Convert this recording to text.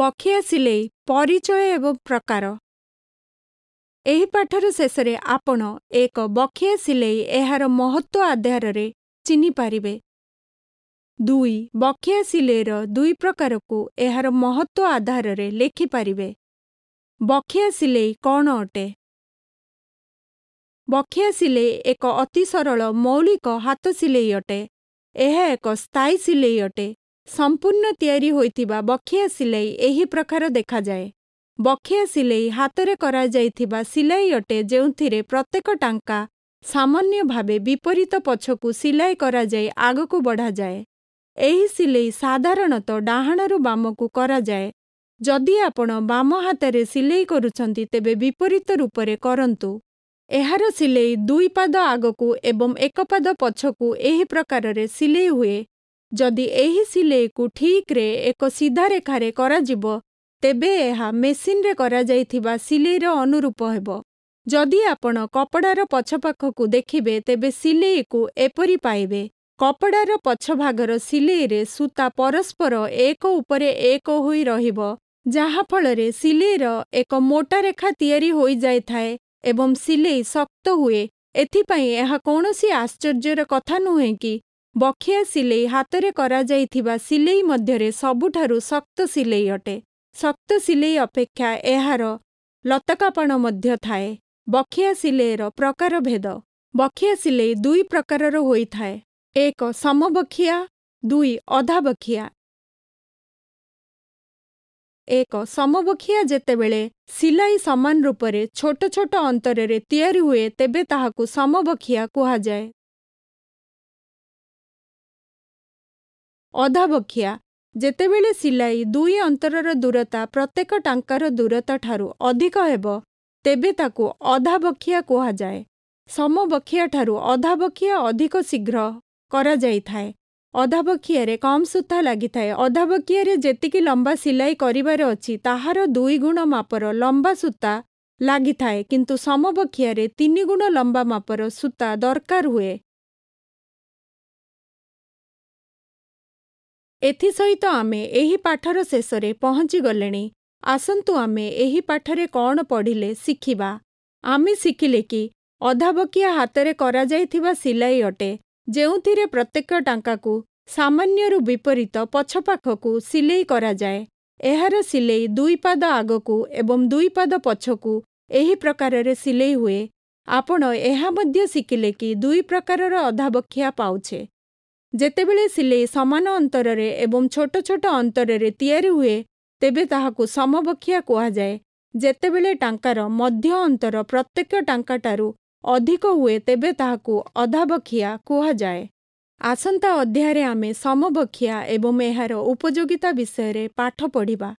ବଖିଆ ସିଲେଇ ପରିଚୟ ଏବଂ ପ୍ରକାର ଏହି ପାଠର ଶେଷରେ ଆପଣ ଏକ ବକ୍ଷିଆ ସିଲେଇ ଏହାର ମହତ୍ଵ ଆଧାରରେ ଚିହ୍ନିପାରିବେ ଦୁଇ ବକ୍ଷିଆ ସିଲେଇର ଦୁଇ ପ୍ରକାରକୁ ଏହାର ମହତ୍ଵ ଆଧାରରେ ଲେଖିପାରିବେ ବଖିଆ ସିଲେଇ କ'ଣ ଅଟେ ବକ୍ଷିଆ ସିଲେଇ ଏକ ଅତି ସରଳ ମୌଳିକ ହାତ ସିଲେଇ ଅଟେ ଏହା ଏକ ସ୍ଥାୟୀ ସିଲେଇ ଅଟେ ସମ୍ପୂର୍ଣ୍ଣ ତିଆରି ହୋଇଥିବା ବଖିଆ ସିଲେଇ ଏହି ପ୍ରକାର ଦେଖାଯାଏ ବଖିଆ ସିଲେଇ ହାତରେ କରାଯାଇଥିବା ସିଲାଇ ଅଟେ ଯେଉଁଥିରେ ପ୍ରତ୍ୟେକ ଟାଙ୍କା ସାମାନ୍ୟ ଭାବେ ବିପରୀତ ପଛକୁ ସିଲାଇ କରାଯାଇ ଆଗକୁ ବଢ଼ାଯାଏ ଏହି ସିଲେଇ ସାଧାରଣତଃ ଡାହାଣରୁ ବାମକୁ କରାଯାଏ ଯଦି ଆପଣ ବାମ ହାତରେ ସିଲେଇ କରୁଛନ୍ତି ତେବେ ବିପରୀତ ରୂପରେ କରନ୍ତୁ ଏହାର ସିଲେଇ ଦୁଇ ପାଦ ଆଗକୁ ଏବଂ ଏକ ପାଦ ପଛକୁ ଏହି ପ୍ରକାରରେ ସିଲେଇ ହୁଏ ଯଦି ଏହି ସିଲେଇକୁ ଠିକ୍ରେ ଏକ ସିଧାରେଖାରେ କରାଯିବ ତେବେ ଏହା ମେସିନ୍ରେ କରାଯାଇଥିବା ସିଲେଇର ଅନୁରୂପ ହେବ ଯଦି ଆପଣ କପଡ଼ାର ପଛପାଖକୁ ଦେଖିବେ ତେବେ ସିଲେଇକୁ ଏପରି ପାଇବେ କପଡ଼ାର ପଛଭାଗର ସିଲେଇରେ ସୂତା ପରସ୍ପର ଏକ ଉପରେ ଏକ ହୋଇ ରହିବ ଯାହାଫଳରେ ସିଲେଇର ଏକ ମୋଟା ରେଖା ତିଆରି ହୋଇଯାଇଥାଏ ଏବଂ ସିଲେଇ ଶକ୍ତ ହୁଏ ଏଥିପାଇଁ ଏହା କୌଣସି ଆଶ୍ଚର୍ଯ୍ୟର କଥା ନୁହେଁ କି ବଖିଆ ସିଲେଇ ହାତରେ କରାଯାଇଥିବା ସିଲେଇ ମଧ୍ୟରେ ସବୁଠାରୁ ଶକ୍ତ ସିଲେଇ ଅଟେ ଶକ୍ତ ସିଲେଇ ଅପେକ୍ଷା ଏହାର ଲତକାପଣ ମଧ୍ୟ ଥାଏ ବଖିଆ ସିଲେଇର ପ୍ରକାର ଭେଦ ବଖିଆ ସିଲେଇ ଦୁଇ ପ୍ରକାରର ହୋଇଥାଏ ଏକ ସମବଖିଆ ଦୁଇ ଅଧାବଖିଆ ଏକ ସମବଖିଆ ଯେତେବେଳେ ସିଲାଇ ସମାନ ରୂପରେ ଛୋଟ ଛୋଟ ଅନ୍ତରରେ ତିଆରି ହୁଏ ତେବେ ତାହାକୁ ସମବଖିଆ କୁହାଯାଏ ଅଧାବକ୍ଷିଆ ଯେତେବେଳେ ସିଲାଇ ଦୁଇ ଅନ୍ତରର ଦୂରତା ପ୍ରତ୍ୟେକ ଟାଙ୍କାର ଦୂରତାଠାରୁ ଅଧିକ ହେବ ତେବେ ତାକୁ ଅଧାବକ୍ଷିଆ କୁହାଯାଏ ସମବକ୍ଷିଆଠାରୁ ଅଧାବକ୍ଷିଆ ଅଧିକ ଶୀଘ୍ର କରାଯାଇଥାଏ ଅଧାବକ୍ଷିଆରେ କମ୍ ସୂତା ଲାଗିଥାଏ ଅଧାବକ୍ଷିଆରେ ଯେତିକି ଲମ୍ବା ସିଲାଇ କରିବାର ଅଛି ତାହାର ଦୁଇ ଗୁଣ ମାପର ଲମ୍ବା ସୂତା ଲାଗିଥାଏ କିନ୍ତୁ ସମବକ୍ଷିଆରେ ତିନି ଗୁଣ ଲମ୍ବା ମାପର ସୂତା ଦରକାର ହୁଏ ଏଥିସହିତ ଆମେ ଏହି ପାଠର ଶେଷରେ ପହଞ୍ଚିଗଲେଣି ଆସନ୍ତୁ ଆମେ ଏହି ପାଠରେ କ'ଣ ପଢ଼ିଲେ ଶିଖିବା ଆମେ ଶିଖିଲେ କି ଅଧାବକିଆ ହାତରେ କରାଯାଇଥିବା ସିଲାଇ ଅଟେ ଯେଉଁଥିରେ ପ୍ରତ୍ୟେକ ଟାଙ୍କାକୁ ସାମାନ୍ୟରୁ ବିପରୀତ ପଛପାଖକୁ ସିଲେଇ କରାଯାଏ ଏହାର ସିଲେଇ ଦୁଇପାଦ ଆଗକୁ ଏବଂ ଦୁଇପାଦ ପଛକୁ ଏହି ପ୍ରକାରରେ ସିଲେଇ ହୁଏ ଆପଣ ଏହା ମଧ୍ୟ ଶିଖିଲେ କି ଦୁଇ ପ୍ରକାରର ଅଧାବକିଆ ପାଉଛେ ଯେତେବେଳେ ସିଲେଇ ସମାନ ଅନ୍ତରରେ ଏବଂ ଛୋଟ ଛୋଟ ଅନ୍ତରରେ ତିଆରି ହୁଏ ତେବେ ତାହାକୁ ସମବକ୍ଷିଆ କୁହାଯାଏ ଯେତେବେଳେ ଟାଙ୍କାର ମଧ୍ୟ ଅନ୍ତର ପ୍ରତ୍ୟେକ ଟାଙ୍କାଠାରୁ ଅଧିକ ହୁଏ ତେବେ ତାହାକୁ ଅଧାବକ୍ଷିଆ କୁହାଯାଏ ଆସନ୍ତା ଅଧ୍ୟାୟରେ ଆମେ ସମବକ୍ଷିଆ ଏବଂ ଏହାର ଉପଯୋଗିତା ବିଷୟରେ ପାଠ ପଢ଼ିବା